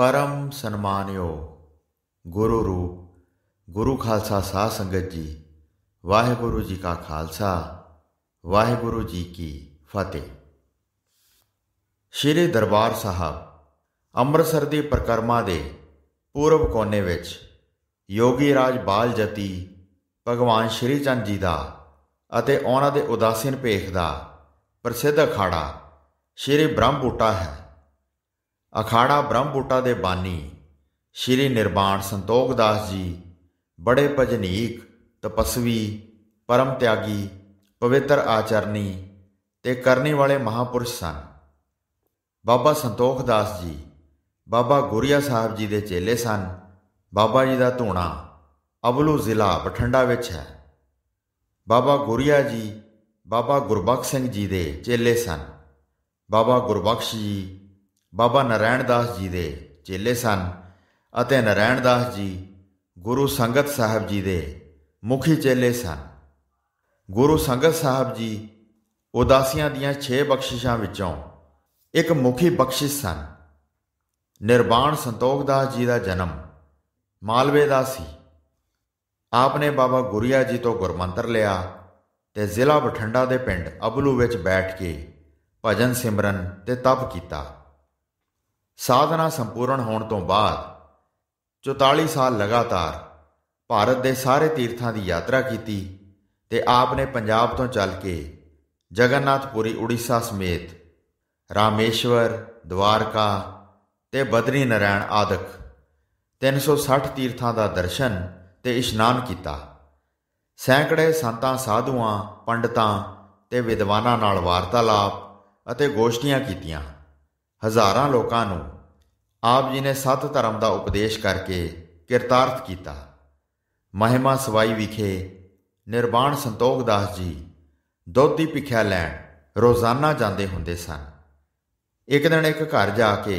ਪਰਮ ਸਨਮਾਨਯੋ ਗੁਰੂ ਰੂਪ ਗੁਰੂ ਖਾਲਸਾ ਸਾਧ ਸੰਗਤ ਜੀ ਵਾਹਿਗੁਰੂ ਜੀ ਕਾ ਖਾਲਸਾ ਵਾਹਿਗੁਰੂ ਜੀ ਕੀ ਫਤਿਹ ਸ਼੍ਰੀ ਦਰਬਾਰ ਸਾਹਿਬ ਅੰਮ੍ਰਿਤਸਰ ਦੀ ਪ੍ਰਕਰਮਾ ਦੇ ਪੂਰਬ ਕੋਨੇ ਵਿੱਚ ਯੋਗੀ ਰਾਜ ਬਾਲ ਜਤੀ ਭਗਵਾਨ ਸ਼੍ਰੀ ਚੰਦ ਜੀ ਦਾ ਅਤੇ ਉਹਨਾਂ ਦੇ ਉਦਾਸੀਨ ਭੇਖ ਦਾ ਪ੍ਰਸਿੱਧ ਅਖਾੜਾ ਸ਼੍ਰੀ ਬ੍ਰਹਮਪੂਟਾ ਹੈ ਅਖਾੜਾ ਬ੍ਰਹਮਪੁੱਟਾ ਦੇ ਬਾਨੀ ਸ਼੍ਰੀ ਨਿਰਵਾਣ ਸੰਤੋਖ ਦਾਸ ਜੀ ਬੜੇ ਭਜਨੀਕ ਤਪਸਵੀ ਪਰਮ ਤਿਆਗੀ ਪਵਿੱਤਰ ਆਚਰਨੀ ਤੇ ਕਰਨੀ ਵਾਲੇ ਮਹਾਪੁਰਸ਼ ਸਨ ਬਾਬਾ ਸੰਤੋਖ ਦਾਸ ਜੀ ਬਾਬਾ ਗੁਰਿਆ ਸਾਹਿਬ ਜੀ ਦੇ ਚੇਲੇ ਸਨ ਬਾਬਾ ਜੀ ਦਾ ਧੂਣਾ ਅਬਲੂ ਜ਼ਿਲ੍ਹਾ ਬਠੰਡਾ ਵਿੱਚ ਹੈ ਬਾਬਾ ਗੁਰਿਆ ਜੀ ਬਾਬਾ ਗੁਰਬਖਸ਼ ਸਿੰਘ ਜੀ ਦੇ ਚੇਲੇ ਸਨ ਬਾਬਾ ਗੁਰਬਖਸ਼ ਜੀ ਬਾਬਾ ਨਰੈਣ ਦਾਸ ਜੀ ਦੇ ਚੇਲੇ ਸਨ ਅਤੇ ਨਰੈਣ ਦਾਸ ਜੀ ਗੁਰੂ ਸੰਗਤ ਸਾਹਿਬ ਜੀ ਦੇ ਮੁਖੀ ਚੇਲੇ ਸਨ ਗੁਰੂ ਸੰਗਤ ਸਾਹਿਬ ਜੀ ਉਦਾਸੀਆਂ ਦੀਆਂ 6 ਬਖਸ਼ਿਸ਼ਾਂ ਵਿੱਚੋਂ ਇੱਕ ਮੁਖੀ ਬਖਸ਼ਿਸ਼ ਸਨ ਨਿਰਵਾਣ ਸੰਤੋਖ ਦਾਸ ਜੀ ਦਾ ਜਨਮ ਮਾਲਵੇ ਦਾ ਸੀ ਆਪਨੇ ਬਾਬਾ ਗੁਰਿਆ ਜੀ ਤੋਂ ਗੁਰਮੰਤਰ ਲਿਆ ਤੇ ਜ਼ਿਲ੍ਹਾ ਬਠਿੰਡਾ ਦੇ ਪਿੰਡ ਅਬਲੂ ਵਿੱਚ ਬੈਠ ਕੇ ਭਜਨ ਸਿਮਰਨ ਤੇ ਤਪ ਕੀਤਾ ਸਾਧਨਾ ਸੰਪੂਰਨ ਹੋਣ ਤੋਂ ਬਾਅਦ 44 ਸਾਲ ਲਗਾਤਾਰ ਭਾਰਤ ਦੇ ਸਾਰੇ ਤੀਰਥਾਂ ਦੀ ਯਾਤਰਾ ਕੀਤੀ ਤੇ ਆਪ ਨੇ ਪੰਜਾਬ ਤੋਂ ਚੱਲ ਕੇ ਜਗਨਨਾਥਪੁਰੀ ਉੜੀਸਾ ਸਮੇਤ ਰਾਮੇਸ਼ਵਰ ਦਵਾਰਕਾ ਤੇ ਬਦਰੀ ਨਰਾਇਣ ਆਦਿਕ 360 ਤੀਰਥਾਂ ਦਾ ਦਰਸ਼ਨ ਤੇ ਇਸ਼ਨਾਨ ਕੀਤਾ ਸੈਂਕੜੇ ਸੰਤਾਂ ਸਾਧੂਆਂ ਪੰਡਤਾਂ ਤੇ ਵਿਦਵਾਨਾਂ ਨਾਲ ਵਾਰਤਾਲਾਪ ਅਤੇ ਗੋਸ਼ਟੀਆਂ ਕੀਤੀਆਂ ਹਜ਼ਾਰਾਂ ਲੋਕਾਂ ਨੂੰ ਆਪ ਜੀ ਨੇ ਸਤ ਧਰਮ ਦਾ ਉਪਦੇਸ਼ ਕਰਕੇ ਕਿਰਤਾਰਥ ਕੀਤਾ ਮਹਿਮਾ ਸਵਾਈ ਵਿਖੇ ਨਿਰਵਾਣ ਸੰਤੋਖ ਦਾਸ ਜੀ ਦੁੱਧ ਦੀ ਭਿਖਿਆ ਲੈਣ ਰੋਜ਼ਾਨਾ ਜਾਂਦੇ ਹੁੰਦੇ ਸਨ ਇੱਕ ਦਿਨ ਇੱਕ ਘਰ ਜਾ ਕੇ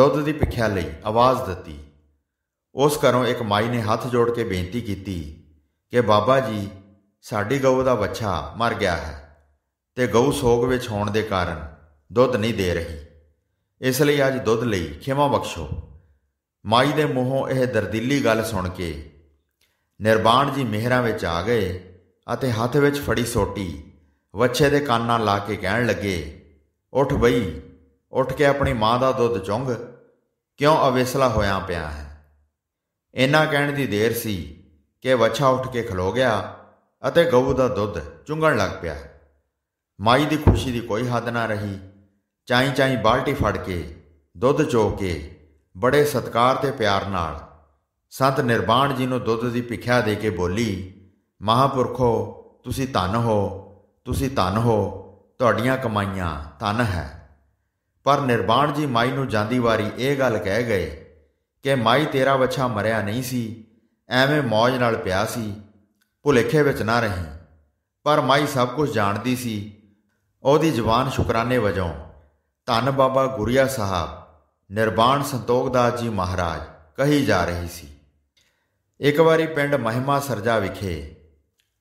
ਦੁੱਧ ਦੀ ਭਿਖਿਆ ਲਈ ਆਵਾਜ਼ ਦਿੱਤੀ ਉਸ ਘਰੋਂ ਇੱਕ ਮਾਈ ਨੇ ਹੱਥ ਜੋੜ ਕੇ ਬੇਨਤੀ ਕੀਤੀ ਕਿ ਬਾਬਾ ਜੀ ਸਾਡੀ ਗਊ ਦਾ ਬੱਚਾ ਮਰ ਗਿਆ ਹੈ ਤੇ ਗਊ ਸੋਗ ਵਿੱਚ ਹੋਣ ਦੇ ਕਾਰਨ ਦੁੱਧ ਨਹੀਂ ਦੇ ਰਹੀ ਇਸ ਲਈ ਅੱਜ ਦੁੱਧ ਲਈ ਖਿਮਾ ਬਖਸ਼ੋ ਮਾਈ ਦੇ ਮੂੰਹੋਂ ਇਹ ਦਰਦੀਲੀ ਗੱਲ ਸੁਣ ਕੇ ਨਿਰਬਾਣ ਜੀ ਮਿਹਰਾਂ ਵਿੱਚ ਆ ਗਏ ਅਤੇ ਹੱਥ ਵਿੱਚ ਫੜੀ ਸੋਟੀ ਵੱਛੇ ਦੇ ਕੰਨਾਂ ਲਾ ਕੇ ਕਹਿਣ ਲੱਗੇ ਉੱਠ ਬਈ ਉੱਠ ਕੇ ਆਪਣੀ ਮਾਂ ਦਾ ਦੁੱਧ ਚੁੰਗ ਕਿਉਂ ਅਵੇਸਲਾ ਹੋਇਆ ਪਿਆ ਹੈ ਇੰਨਾ ਕਹਿਣ ਦੀ ਦੇਰ ਸੀ ਕਿ ਵੱਛਾ ਉੱਠ ਕੇ ਖਲੋ ਗਿਆ ਅਤੇ ਗਊ ਦਾ ਦੁੱਧ ਚੁੰਗਣ ਲੱਗ ਪਿਆ ਮਾਈ ਦੀ ਖੁਸ਼ੀ ਦੀ ਕੋਈ ਹੱਦ ਨਾ ਰਹੀ ਚਾਈ ਚਾਈ ਬਾਲਟੀ ਫੜ ਕੇ ਦੁੱਧ ਚੋ ਕੇ ਬੜੇ ਸਤਕਾਰ ਤੇ ਪਿਆਰ ਨਾਲ ਸੰਤ ਨਿਰਵਾਣ ਜੀ ਨੂੰ ਦੁੱਧ ਦੀ ਭਿਖਿਆ ਦੇ ਕੇ ਬੋਲੀ ਮਹਾਪੁਰਖੋ ਤੁਸੀਂ ਧਨ ਹੋ ਤੁਸੀਂ ਧਨ ਹੋ ਤੁਹਾਡੀਆਂ ਕਮਾਈਆਂ ਧਨ ਹੈ ਪਰ ਨਿਰਵਾਣ ਜੀ ਮਾਈ ਨੂੰ ਜਾਂਦੀ ਵਾਰੀ ਇਹ ਗੱਲ ਕਹਿ ਗਏ ਕਿ ਮਾਈ ਤੇਰਾ ਬੱਚਾ ਮਰਿਆ ਨਹੀਂ ਸੀ ਐਵੇਂ ਮौज ਨਾਲ ਪਿਆ ਸੀ ਭੁਲੇਖੇ ਵਿੱਚ ਨਾ ਰਹੀ ਪਰ ਮਾਈ ਸਭ ਕੁਝ ਜਾਣਦੀ ਸੀ ਉਹਦੀ ਜ਼ੁਬਾਨ ਸ਼ੁਕਰਾਨੇ ਵਜੋਂ ਧੰਨ ਬਾਬਾ ਗੁਰਿਆ ਸਾਹਿਬ ਨਿਰਵਾਣ ਸੰਤੋਖਦਾਸ ਜੀ ਮਹਾਰਾਜ ਕਹੀ ਜਾ ਰਹੀ ਸੀ ਇੱਕ ਵਾਰੀ ਪਿੰਡ ਮਹਿਮਾ ਸਰਜਾ ਵਿਖੇ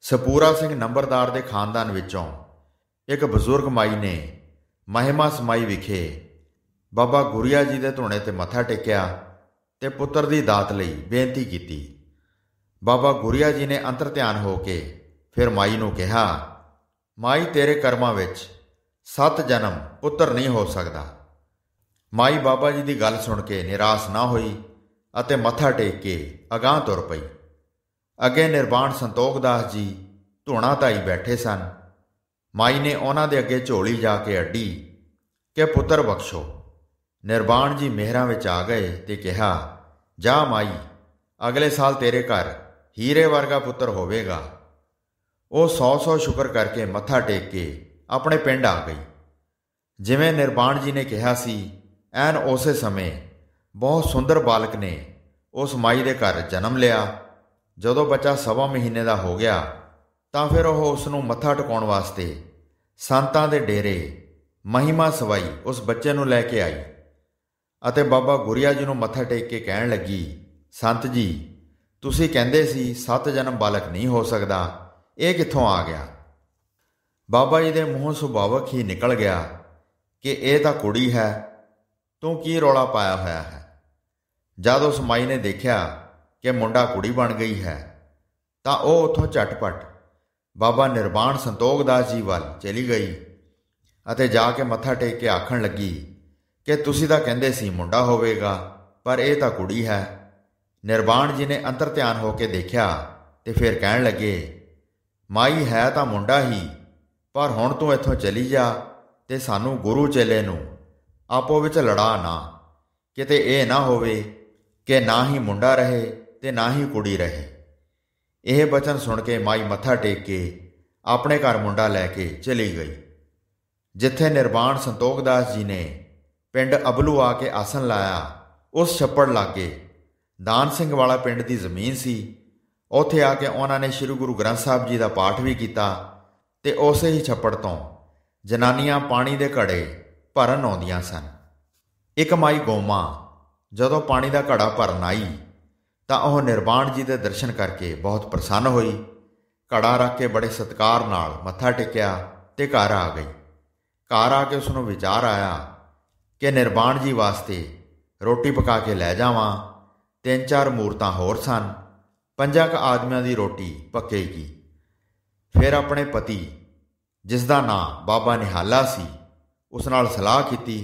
ਸਪੂਰਾ ਸਿੰਘ ਨੰਬਰਦਾਰ ਦੇ ਖਾਨਦਾਨ ਵਿੱਚੋਂ ਇੱਕ ਬਜ਼ੁਰਗ ਮਾਈ ਨੇ ਮਹਿਮਾ ਸਮਾਈ ਵਿਖੇ ਬਾਬਾ ਗੁਰਿਆ ਜੀ ਦੇ ਧੋਣੇ ਤੇ ਮੱਥਾ ਟੇਕਿਆ ਤੇ ਪੁੱਤਰ ਦੀ ਦਾਤ ਲਈ ਬੇਨਤੀ ਕੀਤੀ ਬਾਬਾ ਗੁਰਿਆ ਜੀ ਨੇ ਅੰਤਰ ਧਿਆਨ ਹੋ ਕੇ ਫਿਰ ਮਾਈ ਨੂੰ ਕਿਹਾ ਮਾਈ ਤੇਰੇ ਕਰਮਾਂ ਵਿੱਚ ਸੱਤ ਜਨਮ ਪੁੱਤਰ ਨਹੀਂ ਹੋ ਸਕਦਾ ਮਾਈ ਬਾਬਾ ਜੀ ਦੀ ਗੱਲ ਸੁਣ ਕੇ ਨਿਰਾਸ਼ ਨਾ ਹੋਈ ਅਤੇ ਮੱਥਾ ਟੇਕ ਕੇ ਅਗਾਹ ਤੁਰ ਪਈ ਅੱਗੇ ਨਿਰਵਾਣ ਸੰਤੋਖ ਦਾਸ ਜੀ ਧੋਣਾ ਧਾਈ ਬੈਠੇ ਸਨ ਮਾਈ ਨੇ ਉਹਨਾਂ ਦੇ ਅੱਗੇ ਝੋਲੀ ਜਾ ਕੇ ਅੱਡੀ ਕਿ ਪੁੱਤਰ ਬਖਸ਼ੋ ਨਿਰਵਾਣ ਜੀ ਮਹਿਰਾਂ ਵਿੱਚ ਆ ਗਏ ਤੇ ਕਿਹਾ ਜਾ ਮਾਈ ਅਗਲੇ ਸਾਲ ਤੇਰੇ ਘਰ ਹੀਰੇ ਵਰਗਾ ਪੁੱਤਰ ਹੋਵੇਗਾ ਉਹ 100-100 ਸ਼ੁਕਰ ਕਰਕੇ ਮੱਥਾ ਟੇਕ ਕੇ ਆਪਣੇ ਪਿੰਡ ਆ ਗਈ ਜਿਵੇਂ ਨਿਰਵਾਣ ਜੀ ਨੇ ਕਿਹਾ ਸੀ ਐਨ ਉਸੇ ਸਮੇਂ ਬਹੁਤ ਸੁੰਦਰ ਬਾਲਕ ਨੇ ਉਸ ਮਾਈ ਦੇ ਘਰ ਜਨਮ ਲਿਆ ਜਦੋਂ ਬੱਚਾ ਸਵਾ ਮਹੀਨੇ ਦਾ ਹੋ ਗਿਆ ਤਾਂ ਫਿਰ ਉਹ ਉਸ ਨੂੰ ਮੱਥਾ ਟਿਕਾਉਣ ਵਾਸਤੇ ਸੰਤਾਂ ਦੇ ਡੇਰੇ ਮਹਿਮਾ ਸਵਾਈ ਉਸ ਬੱਚੇ ਨੂੰ ਲੈ ਕੇ ਆਈ ਅਤੇ ਬਾਬਾ ਗੁਰਿਆ ਜੀ ਨੂੰ ਮੱਥਾ ਟੇਕ ਕੇ ਕਹਿਣ ਲੱਗੀ ਸੰਤ ਜੀ ਤੁਸੀਂ ਕਹਿੰਦੇ ਸੀ ਸੱਤ ਜਨਮ ਬਾਲਕ ਨਹੀਂ ਹੋ ਸਕਦਾ ਇਹ ਕਿੱਥੋਂ ਆ ਗਿਆ ਬਾਬਾ ਜੀ ਦੇ ਮੂੰਹੋਂ ਸੁਭਾਵਕ ਹੀ ਨਿਕਲ ਗਿਆ ਕਿ ਇਹ ਤਾਂ ਕੁੜੀ ਹੈ ਤੂੰ ਕੀ ਰੌਲਾ ਪਾਇਆ ਹੋਇਆ ਹੈ ਜਦ ਉਸ ਮਾਈ ਨੇ ਦੇਖਿਆ ਕਿ ਮੁੰਡਾ ਕੁੜੀ ਬਣ ਗਈ ਹੈ ਤਾਂ ਉਹ ਉਥੋਂ ਝਟਪਟ ਬਾਬਾ ਨਿਰਵਾਣ ਸੰਤੋਖ ਦਾਸ ਜੀ ਵੱਲ ਚਲੀ ਗਈ ਅਤੇ ਜਾ ਕੇ ਮੱਥਾ ਟੇਕ ਕੇ ਆਖਣ ਲੱਗੀ ਕਿ ਤੁਸੀਂ ਤਾਂ ਕਹਿੰਦੇ ਸੀ ਮੁੰਡਾ ਹੋਵੇਗਾ ਪਰ ਇਹ ਤਾਂ ਕੁੜੀ ਹੈ ਨਿਰਵਾਣ ਜੀ ਨੇ ਅੰਤਰ ਧਿਆਨ ਹੋ ਕੇ ਦੇਖਿਆ ਤੇ ਫਿਰ ਕਹਿਣ ਲੱਗੇ ਮਾਈ ਹੈ ਤਾਂ ਮੁੰਡਾ ਹੀ ਪਰ ਹੁਣ ਤੂੰ ਇੱਥੋਂ ਚਲੀ ਜਾ ਤੇ ਸਾਨੂੰ ਗੁਰੂ ਚੇਲੇ ਨੂੰ ਆਪੋ ਵਿੱਚ ਲੜਾ ਨਾ ਕਿਤੇ ਇਹ ਨਾ ਹੋਵੇ ਕਿ ਨਾ ਹੀ ਮੁੰਡਾ ਰਹੇ ਤੇ ਨਾ ਹੀ ਕੁੜੀ ਰਹੇ ਇਹ ਬਚਨ ਸੁਣ ਕੇ ਮਾਈ ਮੱਥਾ ਟੇਕ ਕੇ ਆਪਣੇ ਘਰ ਮੁੰਡਾ ਲੈ ਕੇ ਚਲੀ ਗਈ ਜਿੱਥੇ ਨਿਰਵਾਣ ਸੰਤੋਖਦਾਸ ਜੀ ਨੇ ਪਿੰਡ ਅਬਲੂ ਆ ਕੇ ਆਸਨ ਲਾਇਆ ਉਸ ਛੱਪੜ ਲਾਗੇ ਦਾਨ ਸਿੰਘ ਵਾਲਾ ਪਿੰਡ ਦੀ ਜ਼ਮੀਨ ਸੀ ਉੱਥੇ ਆ ਕੇ ਉਹਨਾਂ ਨੇ ਸ੍ਰੀ ਗੁਰੂ ਗ੍ਰੰਥ ਸਾਹਿਬ ਜੀ ਦਾ ਪਾਠ ਵੀ ਕੀਤਾ ਤੇ ਉਸੇ ਹੀ ਛੱਪੜ ਤੋਂ ਜਨਾਨੀਆਂ ਪਾਣੀ ਦੇ ਘੜੇ ਭਰਨ ਆਉਂਦੀਆਂ ਸਨ ਇੱਕ ਮਾਈ ਗੋਮਾ ਜਦੋਂ ਪਾਣੀ ਦਾ ਘੜਾ ਭਰਨ ਆਈ ਤਾਂ ਉਹ ਨਿਰਵਾਣ ਜੀ ਦੇ ਦਰਸ਼ਨ ਕਰਕੇ ਬਹੁਤ ਪ੍ਰਸੰਨ ਹੋਈ ਘੜਾ ਰੱਖ ਕੇ ਬੜੇ ਸਤਕਾਰ ਨਾਲ ਮੱਥਾ ਟੇਕਿਆ ਤੇ ਘਰ ਆ ਗਈ ਘਰ ਆ ਕੇ ਉਸ ਨੂੰ ਵਿਚਾਰ ਆਇਆ ਕਿ ਨਿਰਵਾਣ ਜੀ ਵਾਸਤੇ ਰੋਟੀ ਪਕਾ ਕੇ ਲੈ ਜਾਵਾਂ ਤਿੰਨ ਚਾਰ ਮੂਰਤਾਂ ਹੋਰ ਸਨ ਪੰਜਾਂ ਕ ਆਦਮੀਆਂ ਦੀ ਰੋਟੀ ਪੱਕੇਗੀ ਫਿਰ ਆਪਣੇ ਪਤੀ ਜਿਸ ਦਾ ਨਾਂ ਬਾਬਾ ਨਿਹਾਲਾ ਸੀ ਉਸ ਨਾਲ ਸਲਾਹ ਕੀਤੀ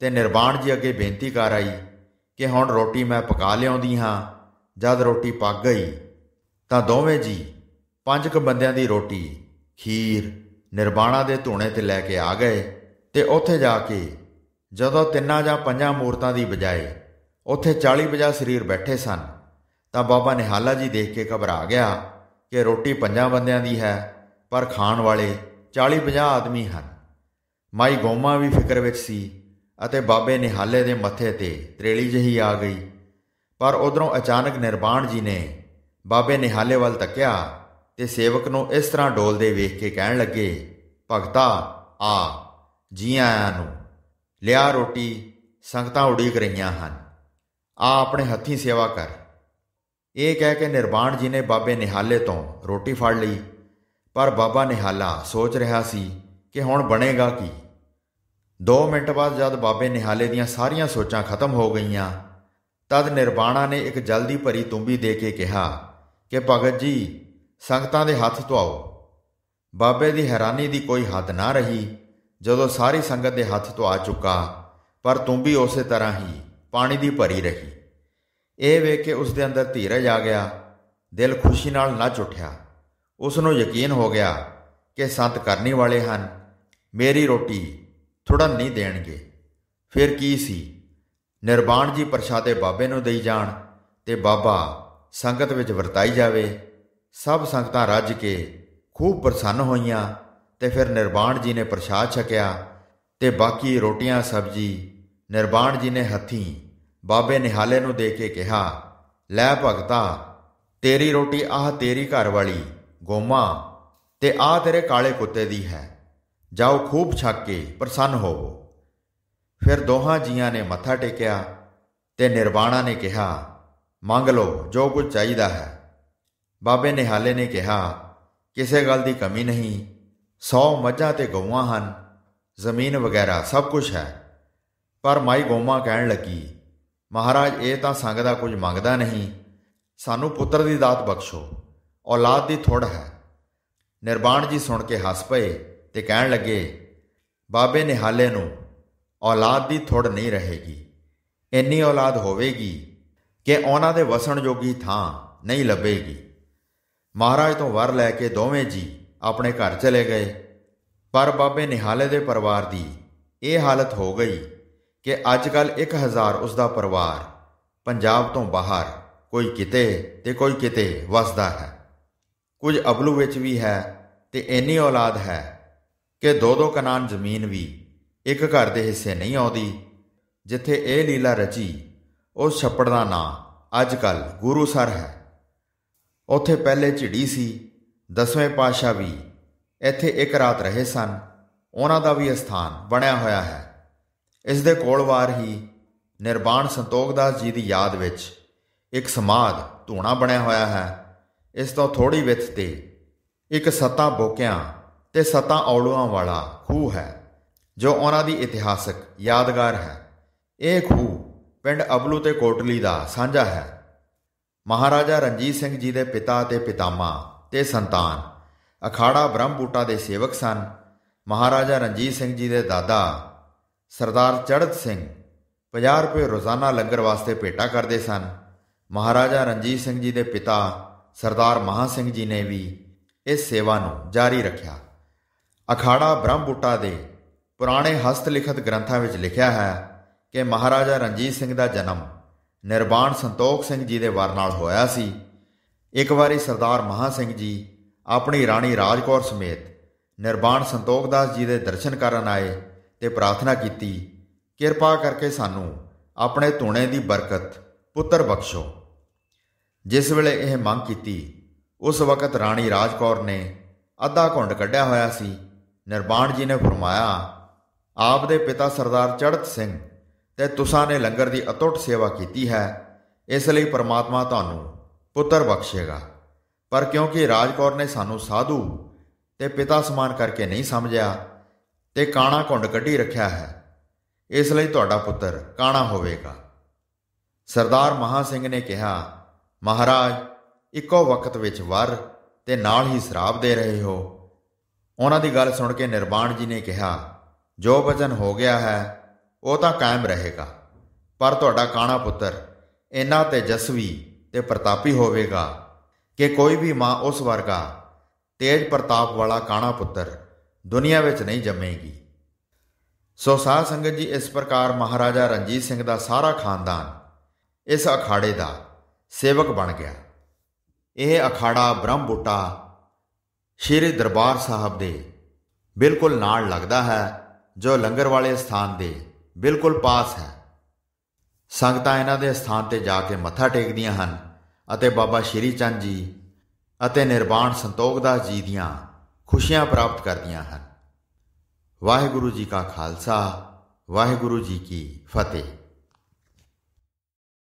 ਤੇ ਨਿਰਵਾਣ ਜੀ ਅੱਗੇ ਬੇਨਤੀ ਕਰ ਆਈ ਕਿ ਹੁਣ ਰੋਟੀ ਮੈਂ ਪਕਾ ਲਿਆਉਂਦੀ ਹਾਂ ਜਦ ਰੋਟੀ ਪੱਕ ਗਈ ਤਾਂ ਦੋਵੇਂ ਜੀ ਪੰਜ ਕ ਬੰਦਿਆਂ ਦੀ ਰੋਟੀ ਖੀਰ ਨਿਰਵਾਣਾ ਦੇ ਧੂਣੇ ਤੇ ਲੈ ਕੇ ਆ ਗਏ ਤੇ ਉੱਥੇ ਜਾ ਕੇ ਜਦੋਂ ਤਿੰਨਾਂ ਜਾਂ ਪੰਜਾਂ ਮੂਰਤਾਂ ਦੀ ਬਜਾਏ ਉੱਥੇ 40 50 ਸਰੀਰ ਬੈਠੇ ਸਨ ਤਾਂ ਬਾਬਾ ਨਿਹਾਲਾ ਜੀ ਦੇਖ ਕੇ ਘਬਰਾ ਗਿਆ ਕਿ ਰੋਟੀ ਪੰਜਾਂ ਬੰਦਿਆਂ ਦੀ ਹੈ ਪਰ ਖਾਣ ਵਾਲੇ 40-50 ਆਦਮੀ ਹਨ ਮਾਈ ਗੋਮਾ ਵੀ ਫਿਕਰ ਵਿੱਚ ਸੀ ਅਤੇ ਬਾਬੇ ਨਿਹਾਲੇ ਦੇ ਮੱਥੇ ਤੇ ਤਰੇਲੀ ਜਹੀ ਆ ਗਈ ਪਰ ਉਧਰੋਂ ਅਚਾਨਕ ਨਿਰਵਾਣ ਜੀ ਨੇ ਬਾਬੇ ਨਿਹਾਲੇ ਵੱਲ ਤੱਕਿਆ ਤੇ ਸੇਵਕ ਨੂੰ ਇਸ ਤਰ੍ਹਾਂ ਡੋਲਦੇ ਵੇਖ ਕੇ ਕਹਿਣ ਲੱਗੇ ਭਗਤਾ ਆ ਜੀ ਆਇਆਂ ਨੂੰ ਲਿਆ ਰੋਟੀ ਸੰਗਤਾਂ ਉਡੀਕ ਰਹੀਆਂ ਹਨ ਆ ਆਪਣੇ ਹੱਥੀਂ ਸੇਵਾ ਕਰ ਇਹ ਕਹਿ ਕੇ ਨਿਰਵਾਣ ਜੀ ਨੇ ਬਾਬੇ ਨਿਹਾਲੇ ਤੋਂ ਰੋਟੀ ਫੜ ਲਈ ਪਰ ਬਾਬਾ ਨਿਹਾਲਾ ਸੋਚ ਰਿਹਾ ਸੀ ਕਿ ਹੁਣ ਬਣੇਗਾ ਕੀ 2 ਮਿੰਟ ਬਾਅਦ ਜਦ ਬਾਬੇ ਨਿਹਾਲੇ ਦੀਆਂ ਸਾਰੀਆਂ ਸੋਚਾਂ ਖਤਮ ਹੋ ਗਈਆਂ ਤਦ ਨਿਰਵਾਣਾ ਨੇ ਇੱਕ ਜਲਦੀ ਭਰੀ ਤੁੰਬੀ ਦੇ ਕੇ ਕਿਹਾ ਕਿ ਭਗਤ ਜੀ ਸੰਗਤਾਂ ਦੇ ਹੱਥ ਧਵਾਓ ਬਾਬੇ ਦੀ ਹੈਰਾਨੀ ਦੀ ਕੋਈ ਹੱਦ ਨਾ ਰਹੀ ਜਦੋਂ ਸਾਰੀ ਸੰਗਤ ਦੇ ਹੱਥ ਧਵਾ ਚੁੱਕਾ ਪਰ ਤੁੰਬੀ ਉਸੇ ਤਰ੍ਹਾਂ ਹੀ ਪਾਣੀ ਦੀ ਭਰੀ ਰਹੀ ਇਹ ਵੇਖ ਕੇ ਉਸ ਦੇ ਅੰਦਰ ਧੀਰਜ ਆ ਗਿਆ ਦਿਲ ਖੁਸ਼ੀ ਨਾਲ ਨੱਚ ਉੱਠਿਆ ਉਸ ਨੂੰ ਯਕੀਨ ਹੋ ਗਿਆ ਕਿ ਸੰਤ ਕਰਨੇ ਵਾਲੇ ਹਨ ਮੇਰੀ ਰੋਟੀ ਥੋੜਾ ਨਹੀਂ ਦੇਣਗੇ ਫਿਰ ਕੀ ਸੀ ਨਿਰਵਾਣ ਜੀ ਪ੍ਰਸ਼ਾਦੇ ਬਾਬੇ ਨੂੰ ਦੇਈ ਜਾਣ ਤੇ ਬਾਬਾ ਸੰਗਤ ਵਿੱਚ ਵਰਤਾਈ ਜਾਵੇ ਸਭ ਸੰਗਤਾਂ ਰੱਜ ਕੇ ਖੂਬ ਪ੍ਰਸੰਨ ਹੋਈਆਂ ਤੇ ਫਿਰ ਨਿਰਵਾਣ ਜੀ ਨੇ ਪ੍ਰਸ਼ਾਦ ਛਕਿਆ ਤੇ ਬਾਕੀ ਰੋਟੀਆਂ ਸਬਜੀ ਨਿਰਵਾਣ ਜੀ ਨੇ ਹੱਥੀਂ ਬਾਬੇ ਨਿਹਾਲੇ ਨੂੰ ਦੇ ਕੇ ਕਿਹਾ ਲੈ ਭਗਤਾ ਤੇਰੀ ਰੋਟੀ ਆਹ ਤੇਰੀ ਘਰ ਵਾਲੀ ਗੋਮਾ ਤੇ ਆਹ ਤੇਰੇ ਕਾਲੇ ਕੁੱਤੇ ਦੀ ਹੈ ਜਾਓ ਖੂਬ ਛੱਕ ਕੇ ਪ੍ਰਸੰਨ ਹੋਵੋ ਫਿਰ ਦੋਹਾਂ ਜੀਆਂ ਨੇ ਮੱਥਾ ਟੇਕਿਆ ਤੇ ਨਿਰਵਾਣਾ ਨੇ ਕਿਹਾ ਮੰਗ ਲਓ ਜੋ ਕੁਝ ਚਾਹੀਦਾ ਹੈ ਬਾਬੇ ਨਿਹਾਲੇ ਨੇ ਕਿਹਾ ਕਿਸੇ ਗੱਲ ਦੀ ਕਮੀ ਨਹੀਂ 100 ਮੱਝਾਂ ਤੇ ਗਊਆਂ ਹਨ ਜ਼ਮੀਨ ਵਗੈਰਾ ਸਭ ਕੁਝ ਹੈ ਪਰ ਮਾਈ ਗੋਮਾ ਕਹਿਣ ਲੱਗੀ ਮਹਾਰਾਜ ਇਹ ਤਾਂ ਸੰਗ ਦਾ ਕੁਝ ਮੰਗਦਾ ਨਹੀਂ ਸਾਨੂੰ ਪੁੱਤਰ ਦੀ ਦਾਤ ਬਖਸ਼ੋ ਔਲਾਦ ਦੀ ਥੋੜ ਹੈ ਨਿਰਵਾਣ ਜੀ ਸੁਣ ਕੇ ਹੱਸ ਪਏ ਤੇ ਕਹਿਣ ਲੱਗੇ ਬਾਬੇ ਨਿਹਾਲੇ ਨੂੰ ਔਲਾਦ ਦੀ ਥੋੜ ਨਹੀਂ ਰਹੇਗੀ ਇੰਨੀ ਔਲਾਦ ਹੋਵੇਗੀ ਕਿ ਉਹਨਾਂ ਦੇ ਵਸਣ ਜੋਗੀ ਥਾਂ ਨਹੀਂ ਲੱਭੇਗੀ ਮਹਾਰਾਜ ਤੋਂ ਵਰ ਲੈ ਕੇ ਦੋਵੇਂ ਜੀ ਆਪਣੇ ਘਰ ਚਲੇ ਗਏ ਪਰ ਬਾਬੇ ਨਿਹਾਲੇ ਦੇ ਪਰਿਵਾਰ ਦੀ ਇਹ ਹਾਲਤ ਹੋ ਗਈ ਕਿ ਅੱਜ ਕੱਲ 1000 ਉਸ ਦਾ ਪਰਿਵਾਰ ਪੰਜਾਬ ਤੋਂ ਬਾਹਰ ਕੋਈ ਕਿਤੇ ਤੇ ਕੋਈ ਕਿਤੇ ਵਸਦਾ ਹੈ ਕੁਝ ਅਬਲੂ ਵਿੱਚ ਵੀ ਹੈ ਤੇ ਇੰਨੀ ਔਲਾਦ ਹੈ ਕਿ ਦੋ ਦੋ ਕਨਾਨ ਜ਼ਮੀਨ ਵੀ ਇੱਕ ਘਰ ਦੇ ਹਿੱਸੇ ਨਹੀਂ ਆਉਂਦੀ ਜਿੱਥੇ ਇਹ ਲੀਲਾ ਰਚੀ ਉਸ ਛੱਪੜ ਦਾ ਨਾਂ ਅੱਜ ਕੱਲ ਗੁਰੂ ਸਰ ਹੈ ਉੱਥੇ ਪਹਿਲੇ ਝਿੜੀ ਸੀ ਦਸਵੇਂ ਪਾਸ਼ਾ ਵੀ ਇੱਥੇ ਇੱਕ ਰਾਤ ਰਹੇ ਸਨ ਉਹਨਾਂ ਦਾ ਵੀ ਸਥਾਨ ਬਣਿਆ ਹੋਇਆ ਹੈ ਇਸ ਦੇ ਕੋਲ ਵਾਰ ਹੀ ਨਿਰਵਾਣ ਸੰਤੋਖਦਾਸ ਜੀ ਦੀ ਯਾਦ ਵਿੱਚ ਇੱਕ ਸਮਾਧ ਧੂਣਾ ਬਣਿਆ ਹੋਇਆ ਹੈ ਇਸ ਤੋਂ ਥੋੜੀ ਵਿੱਥ ਤੇ ਇੱਕ ਸਤਾ ਬੋਕਿਆਂ ਤੇ ਸਤਾ ਔਲੂਆਂ ਵਾਲਾ ਖੂਹ ਹੈ ਜੋ ਉਹਨਾਂ ਦੀ ਇਤਿਹਾਸਕ ਯਾਦਗਾਰ ਹੈ ਇਹ ਖੂਹ ਪਿੰਡ ਅਬਲੂ ਤੇ ਕੋਟਲੀ ਦਾ ਸਾਂਝਾ ਹੈ ਮਹਾਰਾਜਾ ਰਣਜੀਤ ਸਿੰਘ ਜੀ ਦੇ ਪਿਤਾ ਤੇ ਪਿਤਾਮਾ ਤੇ ਸੰਤਾਨ ਅਖਾੜਾ ਬ੍ਰਹਮ ਬੂਟਾ ਦੇ ਸੇਵਕ ਸਨ ਮਹਾਰਾਜਾ ਰਣਜੀਤ ਸਿੰਘ ਜੀ ਦੇ ਦਾਦਾ ਸਰਦਾਰ ਚੜਤ ਸਿੰਘ 50 ਰੁਪਏ ਰੋਜ਼ਾਨਾ ਲੰਗਰ ਵਾਸਤੇ ਭੇਟਾ ਕਰਦੇ ਸਨ ਮਹਾਰਾਜਾ ਰਣਜੀਤ ਸਿੰਘ ਜੀ ਦੇ ਪਿਤਾ ਸਰਦਾਰ ਮਹਾ ਸਿੰਘ ਜੀ ਨੇ ਵੀ ਇਸ ਸੇਵਾ ਨੂੰ ਜਾਰੀ ਰੱਖਿਆ ਅਖਾੜਾ ਬ੍ਰਹਮਪੁੱਟਾ ਦੇ ਪੁਰਾਣੇ ਹਸਤ ਲਿਖਤ ਗ੍ਰੰਥਾਂ ਵਿੱਚ ਲਿਖਿਆ ਹੈ ਕਿ ਮਹਾਰਾਜਾ ਰਣਜੀਤ ਸਿੰਘ ਦਾ ਜਨਮ ਨਿਰਵਾਣ ਸੰਤੋਖ ਸਿੰਘ ਜੀ ਦੇ ਵਰ ਨਾਲ ਹੋਇਆ ਸੀ ਇੱਕ ਵਾਰੀ ਸਰਦਾਰ ਮਹਾ ਸਿੰਘ ਜੀ ਆਪਣੀ ਰਾਣੀ ਰਾਜਕੌਰ ਸਮੇਤ ਨਿਰਵਾਣ ਸੰਤੋਖ ਦਾਸ ਜੀ ਦੇ ਦਰਸ਼ਨ ਕਰਨ ਆਏ ਤੇ ਪ੍ਰਾਰਥਨਾ ਕੀਤੀ ਕਿਰਪਾ ਕਰਕੇ ਸਾਨੂੰ ਆਪਣੇ ਧੁਨੇ ਦੀ ਬਰਕਤ ਪੁੱਤਰ ਬਖਸ਼ੋ ਜਿਸ ਵੇਲੇ ਇਹ ਮੰਗ ਕੀਤੀ ਉਸ ਵਕਤ ਰਾਣੀ ਰਾਜਕੌਰ ਨੇ ਅੱਧਾ ਘੁੰਡ ਕੱਢਿਆ ਹੋਇਆ ਸੀ ਨਿਰਵਾਣ ਜੀ ਨੇ ਫਰਮਾਇਆ ਆਪ ਦੇ ਪਿਤਾ ਸਰਦਾਰ ਚੜਤ ਸਿੰਘ ਤੇ ਤੁਸਾਂ ਨੇ ਲੰਗਰ ਦੀ ਅਤੁੱਟ ਸੇਵਾ ਕੀਤੀ ਹੈ ਇਸ ਲਈ ਪਰਮਾਤਮਾ ਤੁਹਾਨੂੰ ਪੁੱਤਰ ਬਖਸ਼ੇਗਾ ਪਰ ਕਿਉਂਕਿ ਰਾਜਕੌਰ ਨੇ ਸਾਨੂੰ ਸਾਧੂ ਤੇ ਪਿਤਾ ਸਮਾਨ ਕਰਕੇ ਨਹੀਂ ਸਮਝਿਆ ਤੇ ਕਾਣਾ ਘੁੰਡ ਕੱਢੀ ਰੱਖਿਆ ਹੈ ਇਸ ਲਈ ਤੁਹਾਡਾ ਪੁੱਤਰ ਕਾਣਾ ਹੋਵੇਗਾ ਸਰਦਾਰ ਮਹਾ ਸਿੰਘ ਨੇ ਕਿਹਾ ਮਹਾਰਾਜ ਇੱਕੋ ਵਕਤ ਵਿੱਚ ਵਰ ਤੇ ਨਾਲ ਹੀ ਸ਼ਰਾਬ ਦੇ ਰਹੇ ਹੋ ਉਹਨਾਂ ਦੀ ਗੱਲ ਸੁਣ ਕੇ ਨਿਰਵਾਣ ਜੀ ਨੇ ਕਿਹਾ ਜੋ ਵਚਨ ਹੋ ਗਿਆ ਹੈ ਉਹ ਤਾਂ ਕਾਇਮ ਰਹੇਗਾ ਪਰ ਤੁਹਾਡਾ ਕਾਣਾ ਪੁੱਤਰ ਇੰਨਾ ਤੇਜਸਵੀ ਤੇ ਪ੍ਰਤਾਪੀ ਹੋਵੇਗਾ ਕਿ ਕੋਈ ਵੀ ਮਾਂ ਉਸ ਵਰਗਾ ਤੇਜ ਪ੍ਰਤਾਪ ਵਾਲਾ ਕਾਣਾ ਪੁੱਤਰ ਦੁਨੀਆ ਵਿੱਚ ਨਹੀਂ ਜੰਮੇਗੀ ਸੋ ਸਾਧ ਸੰਗਤ ਜੀ ਇਸ ਪ੍ਰਕਾਰ ਮਹਾਰਾਜਾ ਰਣਜੀਤ ਸਿੰਘ ਦਾ ਸਾਰਾ ਖਾਨਦਾਨ ਇਸ ਅਖਾੜੇ ਦਾ ਸੇਵਕ ਬਣ ਗਿਆ ਇਹ ਅਖਾੜਾ ਬ੍ਰਹਮ ਬੁਟਾ ਸ਼੍ਰੀ ਦਰਬਾਰ ਸਾਹਿਬ ਦੇ ਬਿਲਕੁਲ ਨਾਲ ਲੱਗਦਾ ਹੈ ਜੋ ਲੰਗਰ ਵਾਲੇ ਸਥਾਨ ਦੇ ਬਿਲਕੁਲ ਪਾਸ ਹੈ ਸੰਗਤਾਂ ਇਹਨਾਂ ਦੇ ਸਥਾਨ ਤੇ ਜਾ ਕੇ ਮੱਥਾ ਟੇਕਦੀਆਂ ਹਨ ਅਤੇ ਬਾਬਾ ਸ਼੍ਰੀ ਚੰਦ ਜੀ ਅਤੇ ਨਿਰਵਾਣ ਸੰਤੋਖ ਦਾ ਜੀ ਦੀਆਂ ਖੁਸ਼ੀਆਂ ਪ੍ਰਾਪਤ ਕਰਦੀਆਂ ਹਨ ਵਾਹਿਗੁਰੂ ਜੀ ਕਾ ਖਾਲਸਾ ਵਾਹਿਗੁਰੂ ਜੀ ਕੀ ਫਤਿਹ